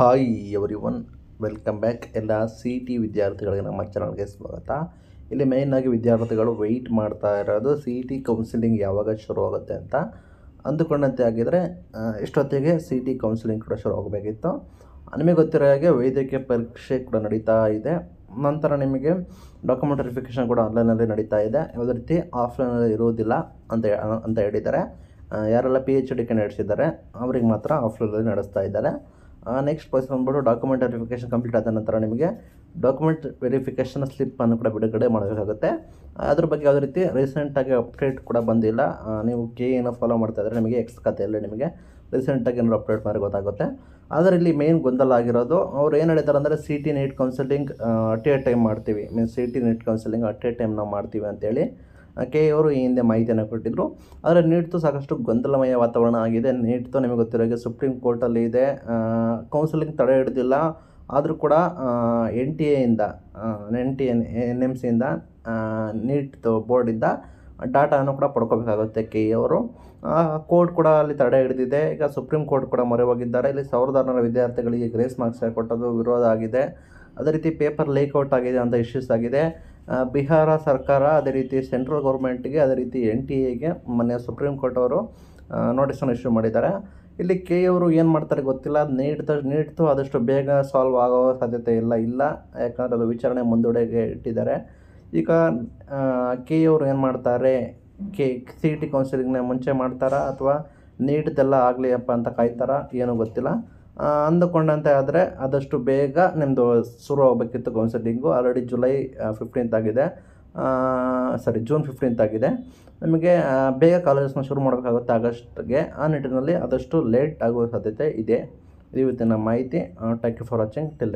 hi everyone welcome back ಎಲ್ಲ C T ವಿದ್ಯಾರ್ಥಿಗಳಿಗೆ ನಮ್ಮ ಚಾನಲ್ಗೆ ಸ್ವಾಗತ ಇಲ್ಲಿ ಮೇಯ್ನಾಗಿ ವಿದ್ಯಾರ್ಥಿಗಳು ವೆಯ್ಟ್ ಮಾಡ್ತಾ ಇರೋದು ಸಿ ಟಿ ಕೌನ್ಸಿಲಿಂಗ್ ಯಾವಾಗ ಶುರು ಆಗುತ್ತೆ ಅಂತ ಅಂದುಕೊಂಡಂತೆ ಆಗಿದರೆ ಇಷ್ಟೊತ್ತಿಗೆ ಸಿ ಟಿ ಕೌನ್ಸಿಲಿಂಗ್ ಕೂಡ ಶುರು ಆಗಬೇಕಿತ್ತು ನಿಮಗೆ ಗೊತ್ತಿರೋ ಹಾಗೆ ವೈದ್ಯಕೀಯ ಪರೀಕ್ಷೆ ಕೂಡ ನಡೀತಾ ಇದೆ ನಂತರ ನಿಮಗೆ ಡಾಕ್ಯುಮೆಂಟ್ ವೆರಿಫಿಕೇಷನ್ ಕೂಡ ಆನ್ಲೈನಲ್ಲಿ ನಡೀತಾ ಇದೆ ಯಾವುದೇ ರೀತಿ ಆಫ್ಲೈನಲ್ಲಿ ಇರುವುದಿಲ್ಲ ಅಂತ ಅಂತ ಹೇಳಿದ್ದಾರೆ ಯಾರೆಲ್ಲ ಪಿ ಎಚ್ ಡಿ ಕ್ಯಾಂಡಿಡೇಟ್ಸ್ ನಡೆಸಿದ್ದಾರೆ ಅವ್ರಿಗೆ ಮಾತ್ರ ಆಫ್ಲೈನಲ್ಲಿ ನಡೆಸ್ತಾ ಇದ್ದಾರೆ ನೆಕ್ಸ್ಟ್ ಪ್ರೊಸೆಸ್ ಬಂದ್ಬಿಟ್ಟು ಡಾಕ್ಯುಮೆಂಟ್ ವೆರಿಫಿಕೇಶನ್ ಕಂಪ್ಲೀಟ್ ಆದ ನಂತರ ನಿಮಗೆ ಡಾಕ್ಯುಮೆಂಟ್ ವೆರಿಫಿಕೇಷನ್ ಸ್ಲಿಪ್ಪನ್ನು ಕೂಡ ಬಿಡುಗಡೆ ಮಾಡಬೇಕಾಗುತ್ತೆ ಅದ್ರ ಬಗ್ಗೆ ಯಾವುದೇ ರೀತಿ ರೀಸೆಂಟಾಗಿ ಅಪ್ಡೇಟ್ ಕೂಡ ಬಂದಿಲ್ಲ ನೀವು ಕೆ ಏನೋ ಫಾಲೋ ಮಾಡ್ತಾ ಇದ್ದರೆ ನಿಮಗೆ ಎಕ್ಸ್ ಖಾತೆಯಲ್ಲಿ ನಿಮಗೆ ರೀಸೆಂಟಾಗಿ ಏನಾದರೂ ಅಪ್ಡೇಟ್ ಮಾಡಿ ಗೊತ್ತಾಗುತ್ತೆ ಆದರೆ ಇಲ್ಲಿ ಮೇನ್ ಗೊಂದಲ ಆಗಿರೋದು ಅವ್ರು ಏನು ಹೇಳಿದ್ದಾರೆ ಅಂದರೆ C T NEET counselling at a time ಮಾಡ್ತೀವಿ means C T NEET counselling at a time ನಾವು ಮಾಡ್ತೀವಿ ಅಂತೇಳಿ ಕೆ ಅವರು ಈ ಹಿಂದೆ ಮಾಹಿತಿಯನ್ನು ಕೊಟ್ಟಿದ್ದರು ಆದರೆ ನೀಟ್ದು ಸಾಕಷ್ಟು ಗೊಂದಲಮಯ ವಾತಾವರಣ ಆಗಿದೆ ನೀಟ್ದು ನಿಮಗೆ ಗೊತ್ತಿರೋ ಹಾಗೆ ಸುಪ್ರೀಂ ಕೋರ್ಟಲ್ಲಿ ಇದೆ ಕೌನ್ಸಿಲಿಂಗ್ ತಡೆ ಹಿಡಿದಿಲ್ಲ ಆದರೂ ಕೂಡ ಎನ್ ಟಿ ಎಯಿಂದ N T N N M ಸಿಯಿಂದ ನೀಟ್ದು ಬೋರ್ಡಿಂದ ಡಾಟಾನೂ ಕೂಡ ಪಡ್ಕೋಬೇಕಾಗುತ್ತೆ ಕೆ ಅವರು ಕೋರ್ಟ್ ಕೂಡ ಅಲ್ಲಿ ತಡೆ ಹಿಡಿದಿದೆ ಈಗ ಸುಪ್ರೀಂ ಕೋರ್ಟ್ ಕೂಡ ಮೊರೆ ಹೋಗಿದ್ದಾರೆ ಇಲ್ಲಿ ಸಾವಿರದ ವಿದ್ಯಾರ್ಥಿಗಳಿಗೆ ಗ್ರೇಸ್ ಮಾರ್ಕ್ಸ್ ಕೊಟ್ಟದ್ದು ವಿರೋಧ ಆಗಿದೆ ಅದೇ ರೀತಿ ಪೇಪರ್ ಔಟ್ ಆಗಿದೆ ಅಂತ ಇಶ್ಯೂಸ್ ಆಗಿದೆ ಬಿಹಾರ ಸರ್ಕಾರ ಅದೇ ರೀತಿ ಸೆಂಟ್ರಲ್ ಗೌರ್ಮೆಂಟ್ಗೆ ಅದೇ ರೀತಿ ಎನ್ ಟಿ ಎಗೆ ಮೊನ್ನೆ ಸುಪ್ರೀಂ ಕೋರ್ಟ್ ಅವರು ನೋಟಿಸನ್ನು ಇಶ್ಯೂ ಮಾಡಿದ್ದಾರೆ ಇಲ್ಲಿ ಕೆ ಅವರು ಏನು ಮಾಡ್ತಾರೆ ಗೊತ್ತಿಲ್ಲ ಅದು ನೀಡ್ತ ನೀಡ್ತು ಆದಷ್ಟು ಬೇಗ ಸಾಲ್ವ್ ಆಗೋ ಸಾಧ್ಯತೆ ಇಲ್ಲ ಇಲ್ಲ ಯಾಕಂದರೆ ಅದು ವಿಚಾರಣೆ ಮುಂದೂಡಿಗೆ ಇಟ್ಟಿದ್ದಾರೆ ಈಗ ಕೆ ಅವರು ಏನು ಮಾಡ್ತಾರೆ ಕೆ ಸಿ ಟಿ ಕೌನ್ಸಿಲಿಂಗ್ನ ಮುಂಚೆ ಮಾಡ್ತಾರಾ ಅಥವಾ ನೀಡ್ದೆಲ್ಲ ಆಗಲಿ ಅಪ್ಪ ಅಂತ ಕಾಯ್ತಾರಾ ಏನೂ ಗೊತ್ತಿಲ್ಲ ಅಂದುಕೊಂಡಂತೆ ಆದರೆ ಆದಷ್ಟು ಬೇಗ ನಿಮ್ಮದು ಶುರು ಆಗಬೇಕಿತ್ತು ಕೌನ್ಸಿಲಿಂಗು ಆಲ್ರೆಡಿ ಜುಲೈ ಫಿಫ್ಟೀನ್ತ್ ಆಗಿದೆ ಸಾರಿ ಜೂನ್ ಫಿಫ್ಟೀನ್ತ್ ಆಗಿದೆ ನಿಮಗೆ ಬೇಗ ಕಾಲೇಜಸ್ನ ಶುರು ಮಾಡಬೇಕಾಗುತ್ತೆ ಆಗಸ್ಟ್ಗೆ ಆ ನಿಟ್ಟಿನಲ್ಲಿ ಆದಷ್ಟು ಲೇಟ್ ಆಗುವ ಸಾಧ್ಯತೆ ಇದೆ ಇವತ್ತಿನ ಮಾಹಿತಿ thank you for watching till